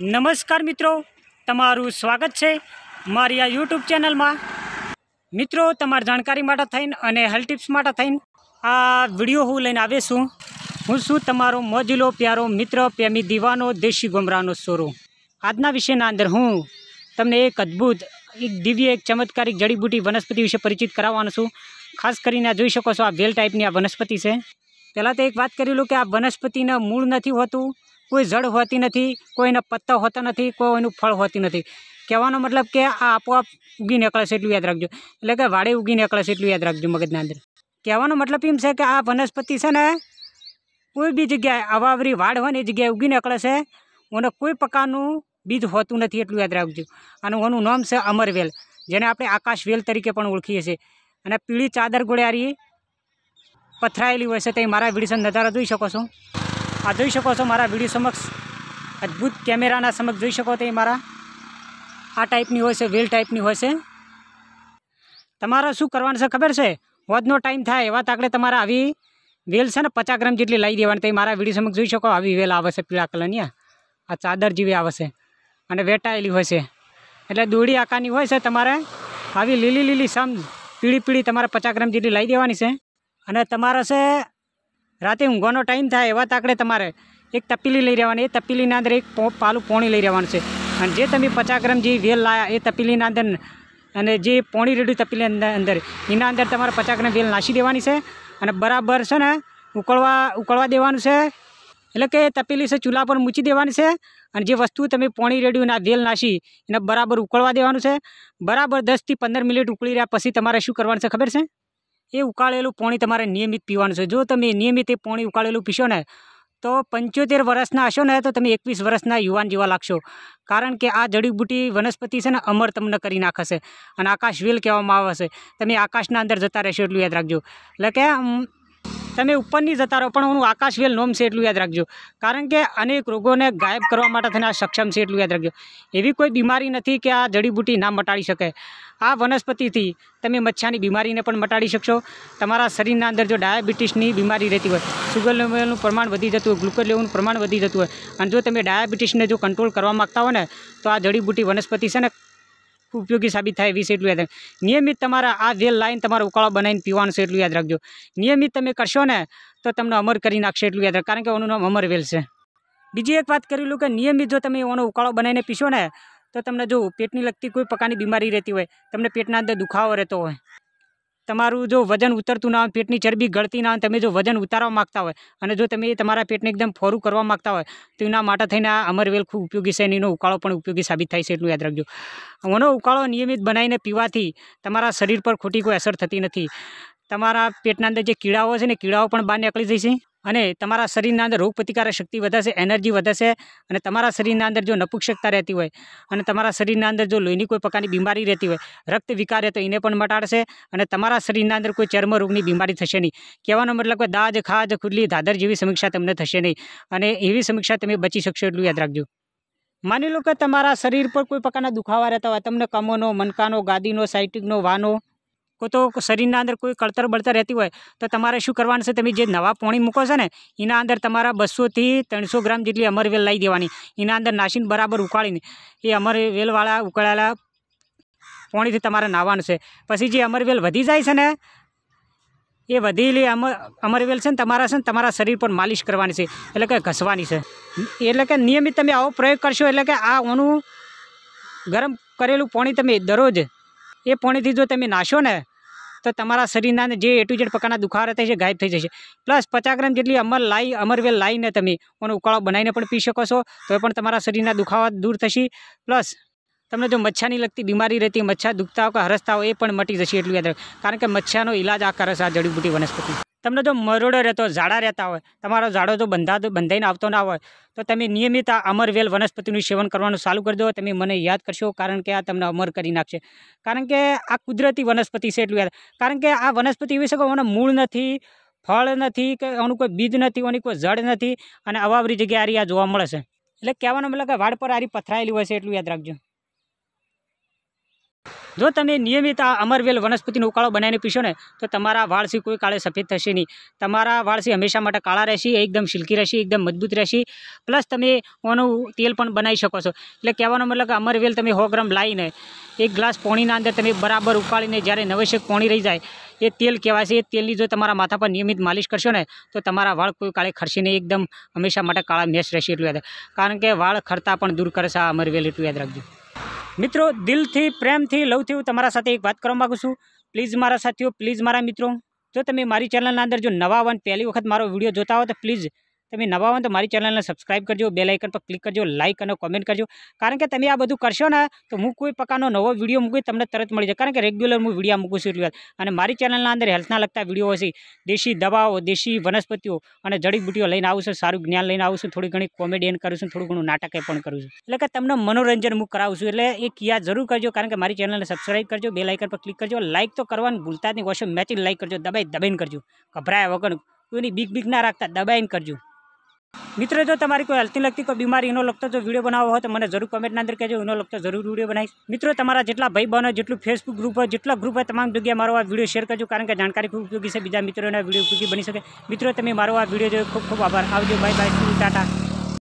નમસ્કાર મિત્રો તમારું સ્વાગત છે મારી આ યુટ્યુબ ચેનલમાં મિત્રો તમારી જાણકારી માટે થઈને અને હેલ્થ ટિપ્સ માટે થઈને આ વિડીયો હું લઈને આવે છું હું છું તમારો મોજુલો પ્યારો મિત્ર પ્રેમી દીવાનો દેશી ગુમરાનો સોરો આજના વિષયના અંદર હું તમને એક અદ્ભુત એક દિવ્ય એક ચમત્કારિક જડીબૂટી વનસ્પતિ વિશે પરિચિત કરાવવાનો છું ખાસ કરીને આ જોઈ શકો છો આ વેલ ટાઈપની આ વનસ્પતિ છે પહેલાં તો એક વાત કરી લો કે આ વનસ્પતિના મૂળ નથી હોતું કોઈ જડ હોતી ન હતી કોઈને પત્તું હોતું ન હતી કોઈને ફળ હોતી ન હતી કેવાનો મતલબ કે આ આપો ઉગી નીકળે છે એટલું યાદ રાખજો એટલે કે વાડી ઉગી નીકળે છે એટલું યાદ રાખજો મગજ નાંદર કેવાનો મતલબ એમ છે કે આ વનસ્પતિ છે ને કોઈ બીજ ગયા આવાવરી વાડવા ની જગ્યા ઉગી નીકળે છે અને કોઈ પ્રકારનું બીજ હોતું નથી એટલું યાદ રાખજો અને ઓનું નામ છે અમરવેલ જેને આપણે આકાશવેલ તરીકે પણ ઓળખીએ છે અને પીળી ચાદર ગોડે આરી પથરાયેલી હોય છે તે મારા વિડીયોને નજરઅદુઈ શકો છો આ જોઈ શકો છો મારા વિડીયો સમક્ષ અદ્ભુત કેમેરાના સમક્ષ જોઈ શકો તો એ મારા આ ટાઈપની હોય છે વેલ ટાઈપની હોય છે તમારે શું કરવાનું છે ખબર છે વધનો ટાઈમ થાય એવા તાકડે તમારે આવી વેલ છે ને પચાસ ગ્રામ જેટલી લાવી દેવાની તમે મારા વિડીયો સમક્ષ જોઈ શકો આવી વેલ આવે છે પીળા કલરની આ ચાદર જેવી આવે છે અને વેટાયેલી હોય છે એટલે દોડી આકારની હોય છે તમારે આવી લીલી લીલી સમ પીળી પીળી તમારે પચાસ ગ્રામ જેટલી લાવી દેવાની છે અને તમારે છે રાતે ઉંગોનો ટાઈમ થાય એવા તાકડે તમારે એક તપીલી લઈ લેવાની એ તપીલીના andar એક પાલુ પોણી લઈ લેવાનું છે અને જે તમે 50 ગ્રામ જે વેલ લાયા એ તપીલીના andar અને જે પોણી રેડી તપીલીના andar એના andar તમારે 50 ગ્રામ ને વેલ નાસી દેવાની છે અને બરાબર છે ને ઉકળવા ઉકળવા દેવાનું છે એટલે કે તપીલી છે ચૂલા પર મૂકી દેવાની છે અને જે વસ્તુ તમે પોણી રેડી અને આ દેલ નાસી એને બરાબર ઉકળવા દેવાનું છે બરાબર 10 થી 15 મિનિટ ઉકળીયા પછી તમારે શું કરવાનું છે ખબર છે એ ઉકાળેલું પાણી તમારે નિયમિત પીવાનું છે જો તમે નિયમિત એ પાણી ઉકાળેલું પીશો ને તો પંચોતેર વર્ષના હશો ને તો તમે એકવીસ વર્ષના યુવાન જેવા લાગશો કારણ કે આ જડીબુટી વનસ્પતિ છે ને અમર તમને કરી નાખશે અને આકાશ વેલ કહેવામાં આવે છે તમે આકાશના અંદર જતા રહેશો એટલું યાદ રાખજો એટલે કે તમે ઉપરની જતા રહો પણ ONU આકાશવેલ નામ છે એટલું યાદ રાખજો કારણ કે अनेक રોગોને ગાયબ કરવા માટે થઈને આ સક્ષમ છે એટલું યાદ રાખજો એવી કોઈ બીમારી નથી કે આ જડીબુટી ના મટાડી શકે આ વનસ્પતિથી તમે મચ્છાની બીમારીને પણ મટાડી શકશો તમારા શરીરના અંદર જો ડાયાબિટીસની બીમારી રહેતી હોય સુગર લેવલનું પ્રમાણ વધી જતું હોય گلوકોઝનું પ્રમાણ વધી જતું હોય અને જો તમે ડાયાબિટીસને જો કંટ્રોલ કરવા માંગતા હો ને તો આ જડીબુટી વનસ્પતિ છે ને उपयोगी साबित થાય 28 નિયમિત તમાર આ જે લાઈન તમાર ઉકાળો બનાવીને પીવાનું છે એટલું યાદ રાખજો નિયમિત તમે કરશો ને તો તમને અમર કરી નાખશે એટલું યાદ કારણ કે ઓનું નામ અમરવેલ છે બીજી એક વાત કરી લઉં કે નિયમિત જો તમે આનો ઉકાળો બનાવીને પીશો ને તો તમને જો પેટની લકતી કોઈ પ્રકારની બીમારી રહેતી હોય તમને પેટના અંદર દુખાવો રહેતો હોય તમારું જો વજન ઉતરતું ના હોય પેટની ચરબી ઘટતી ના હોય તમે જો વજન ઉતારવા માંગતા હોય અને જો તમે તમારા પેટને એકદમ ફોર્મ કરવા માંગતા હોય તોના માટા થઈને આ અમરવેલ ખૂબ ઉપયોગી છે એનો ઉકાળો પણ ઉપયોગી સાબિત થઈ છે એટલું યાદ રાખજો આનો ઉકાળો નિયમિત બનાવીને પીવાથી તમારા શરીર પર ખોટી કોઈ અસર થતી નથી તમારા પેટના અંદર જે કીડાઓ છે ને કીડાઓ પણ બહાર નીકળી જશે અને તમારા શરીના અંદર રોગ પ્રતિકારક શક્તિ વધશે એનર્જી વધશે અને તમારા શરીના અંદર જો નપૂકષકતા રહેતી હોય અને તમારા શરીના અંદર જો લોહીની કોઈ પ્રકારની બીમારી રહેતી હોય રક્ત વિકાર્ય તો ઈને પણ મટાડશે અને તમારા શરીના અંદર કોઈ ચર્મરોગની બીમારી થશે નહીં કેવાનો મતલબ કે દાઝ ખાજ ખુદલી દાધર જેવી સમીક્ષા તમને થશે નહીં અને એવી સમીક્ષા તમે બચી શકશો એટલું યાદ રાખજો માની લો કે તમારા શરીર પર કોઈ પ્રકારનો દુખાવા રહેતો હોય તમને કમનો મનકાનો ગાડીનો સાયટિકનો વાનો કોતો શરીરા અંદર કોઈ કળતર બળતર રહેતી હોય તો તમારે શું કરવાનું છે તમે જે નવા પાણી મૂકો છો ને એના અંદર તમારું 200 થી 300 ગ્રામ જેટલી અમરવેલ લઈ દેવાની એના અંદર નાશિન બરાબર ઉકાળીને એ અમરવેલ વાળા ઉકાળેલા પાણીથી તમારે નાવાનું છે પછી જે અમરવેલ વધી જાય છે ને એ વધીલી અમર અમરવેલ છે ને તમારા છે ને તમારા શરીર પર માલિશ કરવાની છે એટલે કે ઘસવાની છે એટલે કે નિયમિત તમે આવો પ્રયોગ કરશો એટલે કે આ ઓનું ગરમ કરેલું પાણી તમે દરરોજ ये पाणी थी जो तुम्ही नाशो ने तो तुम्हारा शरीर ना ने जे ए टू ज पकाना दुखा रहता है जे गायब થઈ જશે પ્લસ 50 ગ્રામ જેટલી અમર લાઈ અમરવેલ લાઈ ને તમે ઓન ઉકાળો બનાવીને પણ પી શકો છો તો પણ તમારા શરીર ના દુખાવા દૂર થશે પ્લસ તમને જો મચ્છા ની લાગતી બીમારી રહેતી મચ્છા દુખતાવો કા હરસ્તાવ એ પણ મટી જશે એટલી કારણ કે મચ્છા નો इलाज આ કરે સા જડીબુટી વનસ્પતિ તમને જો મરોડો રહેતો ઝાડા રહેતા હોય તમારો ઝાડો જો બંધા બંધાઈને આવતો ના હોય તો તમે નિયમિત આ અમરવેલ વનસ્પતિનું સેવન કરવાનું ચાલુ કરી દો તમે મને યાદ કરશો કારણ કે આ તમને અમર કરી નાખશે કારણ કે આ કુદરતી વનસ્પતિ છે એટલું યાદ કારણ કે આ વનસ્પતિ એવી છે મને મૂળ નથી ફળ નથી કે એનું કોઈ બીજ નથી એની કોઈ જળ નથી અને અવાવરી જગ્યાએ આ જોવા મળે છે એટલે કહેવાનો મતલબ કે વાડ પર આરી પથરાયેલી હોય છે એટલું યાદ રાખજો જો તમે નિયમિત આ અમરવેલ વનસ્પતિનો ઉકાળો બનાવીને પીશો ને તો તમારા વાળથી કોઈ કાળા સફેદ થશે નહીં તમારા વાળથી હંમેશા માટે કાળા રહેશે एकदम શિલ્કી રહેશે एकदम મજબૂત રહેશે પ્લસ તમે આનું તેલ પણ બનાવી શકો છો એટલે કહેવાનો મતલબ કે અમરવેલ તમે 100 ગ્રામ લઈને એક ગ્લાસ પાણીના અંદર તમે બરાબર ઉકાળીને જ્યારે નવશેક પાણી રહી જાય એ તેલ કેવા છે એ તેલની જો તમારા માથા પર નિયમિત માલિશ કરશો ને તો તમારા વાળ કોઈ કાળા ખરશે નહીં एकदम હંમેશા માટે કાળા નેસ રહેશે એટલે કારણ કે વાળ ખરતા પણ દૂર કરશે આ અમરવેલ એટલું યાદ રાખજો મિત્રો દિલથી પ્રેમથી લવથી હું તમારા સાથે એક વાત કરવા માગું છું પ્લીઝ મારા સાથીઓ પ્લીઝ મારા મિત્રો જો તમે મારી ચેનલના અંદર જો નવા વન પહેલી વખત મારો વિડીયો જોતા હો તો પ્લીઝ અમે નબાવંત મારી ચેનલને સબસ્ક્રાઇબ કરજો બેલ આઇકન પર ક્લિક કરજો લાઈક અને કમેન્ટ કરજો કારણ કે તમે આ બધું કરશો ને તો હું કોઈ પક્કાનો નવો વિડિયો મુકું તમે તરત મળી જ કારણ કે રેગ્યુલર હું વિડિયો મુકું છું એટલે અને મારી ચેનલના અંદર હેલ્થના લગતા વિડિયો હશે દેશી દવાઓ દેશી વનસ્પતિઓ અને જડીબુટિયા લઈને આવું છું સારુ જ્ઞાન લઈને આવું છું થોડી ઘણી કોમેડી એન કરું છું થોડું ઘણું નાટકે પણ કરું છું એટલે કે તમને મનોરંજન મુ કરાવું છું એટલે એક કિયા જરૂર કરજો કારણ કે મારી ચેનલને સબસ્ક્રાઇબ કરજો બેલ આઇકન પર ક્લિક કરજો અને લાઈક તો કરવાનું ભૂલતા જ નહીં હોશ મેટી લાઈક કરજો દબાઈ દબાઈન કરજો ગભરાયા વગણ કોઈની બ ิก બ ิก ના રાખતા દબાઈન કરજો મિત્રો જો તમારી કોઈ હેલ્થની લગતી કોઈ બીમારી એનો લગતો જો વિડીયો બનાવવો હોય તો મને જરૂર કમેન્ટના અંદર કહેજો એનો લગતો જરૂર વિડીયો બનાવીશ મિત્રો તમારા જેટલા ભાઈ બહેનો જેટલું ફેસબુક ગ્રુપ હોય જેટલા ગ્રુપ હોય તમામ જગ્યાએ મારો આ વિડીયો શેર કરજો કારણ કે જાણકારી ખૂબ ઉપયોગી છે બીજા મિત્રોને વિડીયો ઉપયોગી બની શકે મિત્રો તમે મારો આ વિડીયો જોયો ખૂબ ખૂબ આભાર આવજો બાય બાય ટાટા